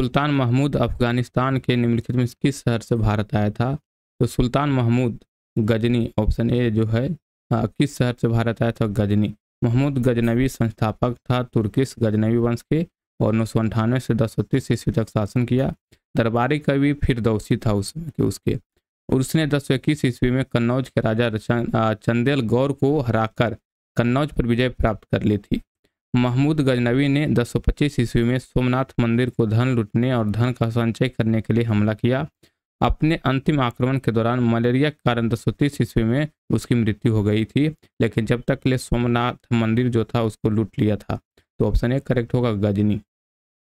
सुल्तान महमूद अफगानिस्तान के निम्नलिखित में किस शहर से भारत आया था तो सुल्तान महमूद गजनी ऑप्शन ए जो है आ, किस शहर से भारत आया था गजनी महमूद गजनवी संस्थापक था तुर्किस गजनवी वंश के और नौ सौ अंठानवे से दस सौ तीस ईस्वी तक शासन किया दरबारी कवि दोषी था उसके उसके उसने दस सौ इक्कीस ईस्वी में कन्नौज के राजा चंदेल गौर को हराकर कन्नौज पर विजय प्राप्त कर ली थी महमूद गजनवी ने 1025 ईस्वी में सोमनाथ मंदिर को धन लूटने और धन का संचय करने के लिए हमला किया अपने अंतिम आक्रमण के दौरान मलेरिया के कारण दस ईस्वी में उसकी मृत्यु हो गई थी लेकिन जब तक ले सोमनाथ मंदिर जो था उसको लूट लिया था तो ऑप्शन ए करेक्ट होगा गजनी